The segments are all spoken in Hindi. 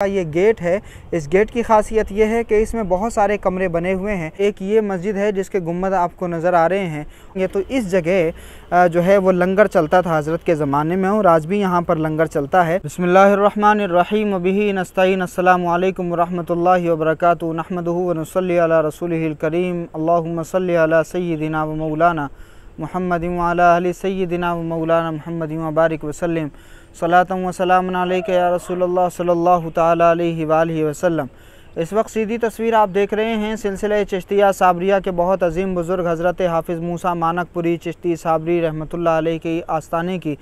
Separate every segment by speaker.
Speaker 1: का ये गेट है इस गेट की खासियत ये है कि इसमें बहुत सारे कमरे बने हुए हैं एक ये मस्जिद है जिसके गुम्बद आपको नज़र आ रहे हैं ये तो इस जगह जो है वो लंगर चलता था हज़रत के ज़माने में और आज भी यहाँ पर लंगर चलता है बसमिल्लर रहीम अबी नस्तिन अल्लाम वरहमल वरक रसूल करीम अल्लाम सल सैदिना मौलाना मोहम्मद वाली मौलाना महमद बारिक वसलम सलातम वसलाम या रसोल्ला सल्ला तसल्म इस वक्त सीधी तस्वीर आप देख रहे हैं सिलसिले चश्तिया साबरिया के बहुत अजीम बुज़ुर्ग हज़रत हाफिज़ मूसा मानकपुरी चश्ती साबरी रहमतुल्लाह अलैह के आस्थाने की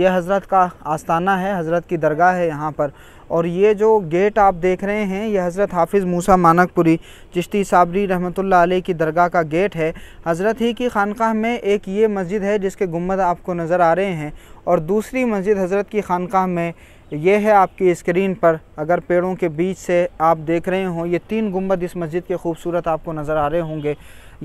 Speaker 1: यह हज़रत का आस्थाना है हज़रत की दरगाह है यहाँ पर और ये जो गेट आप देख रहे हैं यह हज़रत हाफिज़ मूसा मानकपुरी चश्ती साबरी रहमतुल्लाह अलैह की दरगाह का गेट है हज़रत ही की खानक में एक ये मस्जिद है जिसके गुम्बद आपको नज़र आ रहे हैं और दूसरी मस्जिद हज़रत की खानकाह में ये है आपकी स्क्रीन पर अगर पेड़ों के बीच से आप देख रहे हों ये तीन गुम्बद इस मस्जिद के खूबसूरत आपको नज़र आ रहे होंगे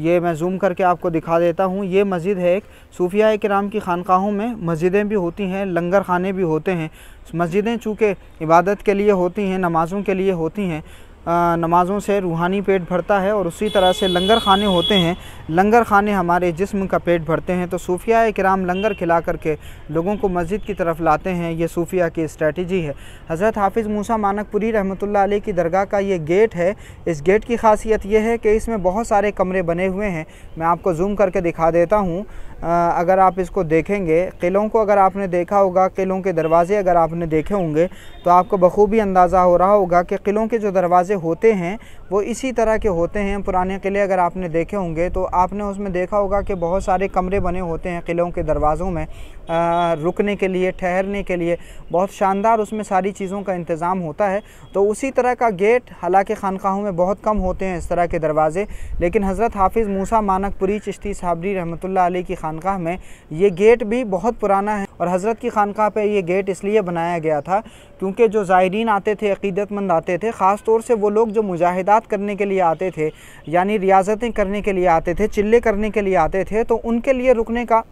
Speaker 1: ये मैं जूम करके आपको दिखा देता हूँ ये मस्जिद है एक सूफिया कराम की खानकाहों में मस्जिदें भी होती हैं लंगर खाने भी होते हैं मस्जिदें चूँकि इबादत के लिए होती हैं नमाज़ों के लिए होती हैं नमाज़ों से रूहानी पेट भरता है और उसी तरह से लंगर खाने होते हैं लंगर खाने हमारे जिस्म का पेट भरते हैं तो सूफिया कराम लंगर खिला करके लोगों को मस्जिद की तरफ लाते हैं ये सूफिया की स्ट्रेटजी है हज़रत हाफिज़ मूसा मानकपुरी रहमत लाई की दरगाह का ये गेट है इस गेट की खासियत यह है कि इसमें बहुत सारे कमरे बने हुए हैं मैं आपको जूम करके दिखा देता हूँ अगर आप इसको देखेंगे किलों को अगर आपने देखा होगा किलों के दरवाज़े अगर आपने देखे होंगे तो आपको बखूबी अंदाज़ा हो रहा होगा कि किलों के जो दरवाज़े होते हैं वो इसी तरह के होते हैं पुराने किले अगर आपने देखे होंगे तो आपने उसमें देखा होगा कि बहुत सारे कमरे बने होते हैं किलों के दरवाज़ों में आ, रुकने के लिए ठहरने के लिए बहुत शानदार उसमें सारी चीज़ों का इंतज़ाम होता है तो उसी तरह का गेट हालांकि खानकाहों में बहुत कम होते हैं इस तरह के दरवाज़े लेकिन हज़रत हाफिज़ मूसा मानकपुरी चिश्ती साबरी आई की खानकाह में ये गेट भी बहुत पुराना है और हज़रत की खानकाह पर यह गेट इसलिए बनाया गया था क्योंकि जो ज़ायरीन आते थे अक़ीदतमंद आते थे ख़ास तौर से वो लोग जो मुजाहिदात करने के लिए आते थे यानी रियाजतें करने के लिए आते थे चिल्ले करने के लिए आते थे तो उनके लिए रुकने का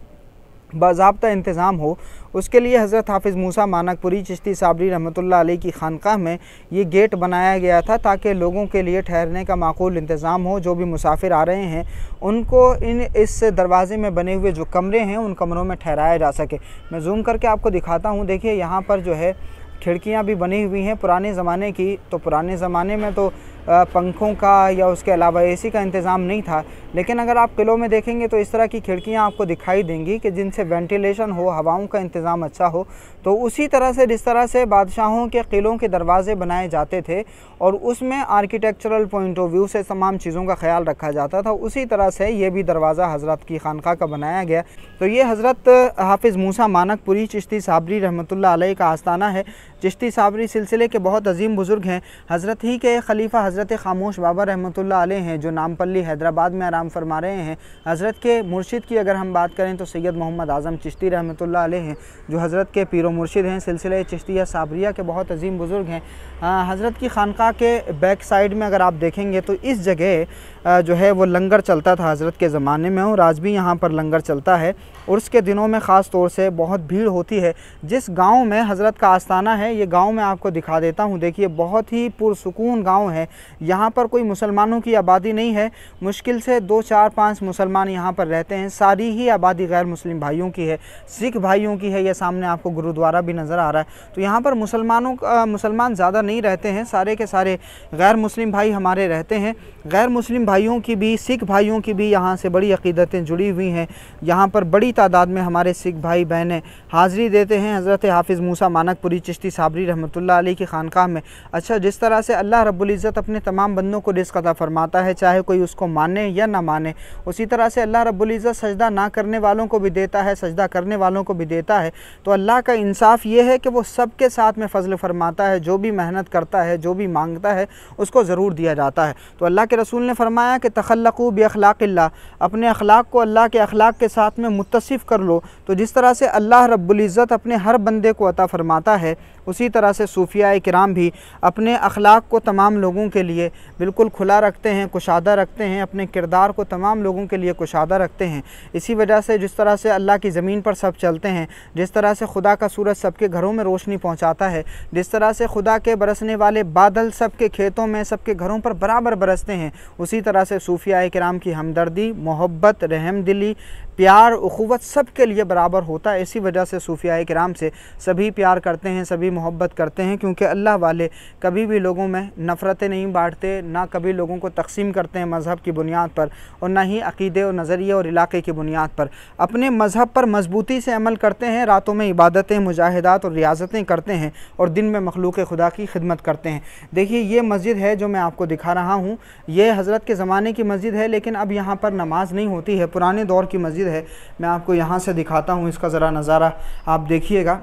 Speaker 1: बाबा इंतज़ाम हो उसके लिए हज़रत हाफिज़ मूसा मानकपुरी चिश्ती साबरी रहमतुल्लाह अलैह की खानकाह में ये गेट बनाया गया था ताकि लोगों के लिए ठहरने का माकूल इंतज़ाम हो जो भी मुसाफिर आ रहे हैं उनको इन इस दरवाज़े में बने हुए जो कमरे हैं उन कमरों में ठहराया जा सके मैं जूम करके आपको दिखाता हूँ देखिए यहाँ पर जो है खिड़कियाँ भी बनी हुई हैं पुराने ज़माने की तो पुराने ज़माने में तो पंखों का या उसके अलावा एसी का इंतज़ाम नहीं था लेकिन अगर आप किलों में देखेंगे तो इस तरह की खिड़कियाँ आपको दिखाई देंगी कि जिनसे वेंटिलेशन हो हवाओं का इंतज़ाम अच्छा हो तो उसी तरह से जिस तरह से बादशाहों के किलों के दरवाज़े बनाए जाते थे और उसमें आर्किटेक्चरल पॉइंट ऑफ व्यू से तमाम चीज़ों का ख्याल रखा जाता था उसी तरह से ये भी दरवाज़ा हज़रत की खानखा का बनाया गया तो ये हज़रत हाफिज़ मूसा मानकपुरी चिश्ती साबरी रहमत अलैह का आस्थाना है चिश्ती साबरी सिलसिले के बहुत अजीम बुज़ुर्ग हैं हज़रत ही के खलीफा हज़रत खामोश बाबा रहमत आलह हैं जो नामपल्ली हैदराबाद में आराम फरमा रहे हैं हज़रत के मुर्शिद की अगर हम बात करें तो सैयद मोहम्मद आज़म चिश्ती रहमत आलह हैं जो हज़रत के पिर मुर्शिद हैं सिलसिले चिश्तिया साबरिया के बहुत अजीम बुज़ुर्ग हैं हज़रत की खानका के बैक साइड में अगर आप देखेंगे तो इस जगह जो है वो लंगर चलता था हज़रत के ज़माने में और आज भी यहाँ पर लंगर चलता है उर्स के दिनों में ख़ास तौर से बहुत भीड़ होती है जिस गांव में हज़रत का आस्थाना है ये गांव मैं आपको दिखा देता हूँ देखिए बहुत ही पुरसकून गांव है यहाँ पर कोई मुसलमानों की आबादी नहीं है मुश्किल से दो चार पाँच मुसलमान यहाँ पर रहते हैं सारी ही आबादी गैर मुस्लिम भाइयों की है सिख भाइयों की है यह सामने आपको गुरुद्वारा भी नज़र आ रहा है तो यहाँ पर मुसलमानों का मुसलमान ज़्यादा नहीं रहते हैं सारे के सारे गैर मुस्लिम भाई हमारे रहते हैं गैर मुस्लिम भाइयों की भी सिख भाइयों की भी यहाँ से बड़ी अकीदतें जुड़ी हुई हैं यहाँ पर बड़ी तादाद में हमारे सिख भाई बहनें हाजिरी देते हैं हज़रत हाफिज़ मूसा मानकपुरी चिश्ती साबरी रहमतुल्लाह अली की खानकाह में अच्छा जिस तरह से अल्लाह रब्बुल इज़्ज़त अपने अपने तमाम बंदों को रिस्क अदा फरमाता है चाहे कोई उसको माने या ना माने उसी तरह से अल्लाह रब्ज़त सजदा ना करने वालों को भी देता है सजदा करने वालों को भी देता है तो अल्लाह का इंसाफ ये है कि वो सब के साथ में फ़जल फरमाता है जो भी मेहनत करता है जो भी मांगता है उसको ज़रूर दिया जाता है तो अल्लाह के रसूल ने फरमाया कि तखलकू बखलाक़ल्ला अपने अखलाक को अल्लाह के अखलाक के साथ में मुतसिफ़ कर लो तो जिस तरह से अल्लाह रब्ज़त अपने हर बंदे को अता फ़रमाता है उसी तरह से सूफिया कराम भी अपने अखलाक को तमाम लोगों के के लिए बिल्कुल खुला रखते हैं कुशादा रखते हैं अपने किरदार को तमाम लोगों के लिए कुशादा रखते हैं इसी वजह से जिस तरह से अल्लाह की ज़मीन पर सब चलते हैं जिस तरह से खुदा का सूरज सबके घरों में रोशनी पहुँचाता है जिस तरह से खुदा के बरसने वाले बादल सबके खेतों में सबके घरों पर बराबर बरसते हैं उसी तरह से सूफिया कराम की हमदर्दी मोहब्बत रहम दिली प्यार अखुवत सब के लिए बराबर होता है इसी वजह से सूफिया कराम से सभी प्यार करते हैं सभी मोहब्बत करते हैं क्योंकि अल्लाह वाले कभी भी लोगों में नफ़रतें नहीं नहीं बांटते ना कभी लोगों को तकसीम करते हैं मज़हब की बुनियाद पर और ना ही अकीदे और नज़रिए और इलाके की बुनियाद पर अपने मज़हब पर मजबूती से अमल करते हैं रातों में इबादतें मुजाहिदात और रियाजतें करते हैं और दिन में मखलूक खुदा की खिदमत करते हैं देखिए ये मस्जिद है जो मैं आपको दिखा रहा हूँ ये हज़रत के ज़माने की मस्जिद है लेकिन अब यहाँ पर नमाज नहीं होती है पुराने दौर की मस्जिद है मैं आपको यहाँ से दिखाता हूँ इसका ज़रा नज़ारा आप देखिएगा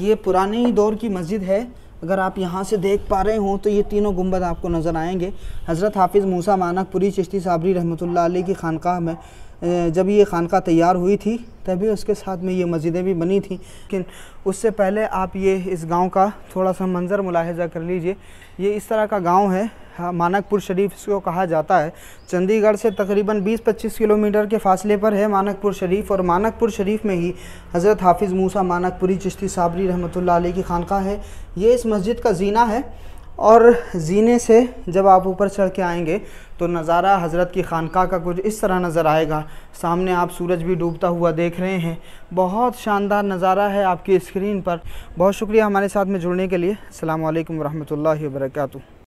Speaker 1: ये पुराने ही दौर की मस्जिद है अगर आप यहाँ से देख पा रहे हों तो ये तीनों गुम्बद आपको नज़र आएंगे हज़रत हाफिज़ मूसा मानकपुरी चिश्ती साबरी रहमत की ख़ानकाह में जब ये खानका तैयार हुई थी तभी उसके साथ में ये मस्जिदें भी बनी थी लेकिन उससे पहले आप ये इस गांव का थोड़ा सा मंज़र मुलाहजा कर लीजिए ये इस तरह का गांव है मानकपुर शरीफ इसको कहा जाता है चंडीगढ़ से तकरीबन 20-25 किलोमीटर के फासले पर है मानकपुर शरीफ और मानकपुर शरीफ में ही हज़रत हाफिज़ मूसा मानकपुरी चिश्ती साबरी रहमत ला की खानका है ये इस मस्जिद का जीना है और जीने से जब आप ऊपर चढ़ के आएंगे तो नज़ारा हज़रत की खानका का कुछ इस तरह नज़र आएगा सामने आप सूरज भी डूबता हुआ देख रहे हैं बहुत शानदार नज़ारा है आपकी स्क्रीन पर बहुत शुक्रिया हमारे साथ में जुड़ने के लिए अल्लाम वरहमल वर्का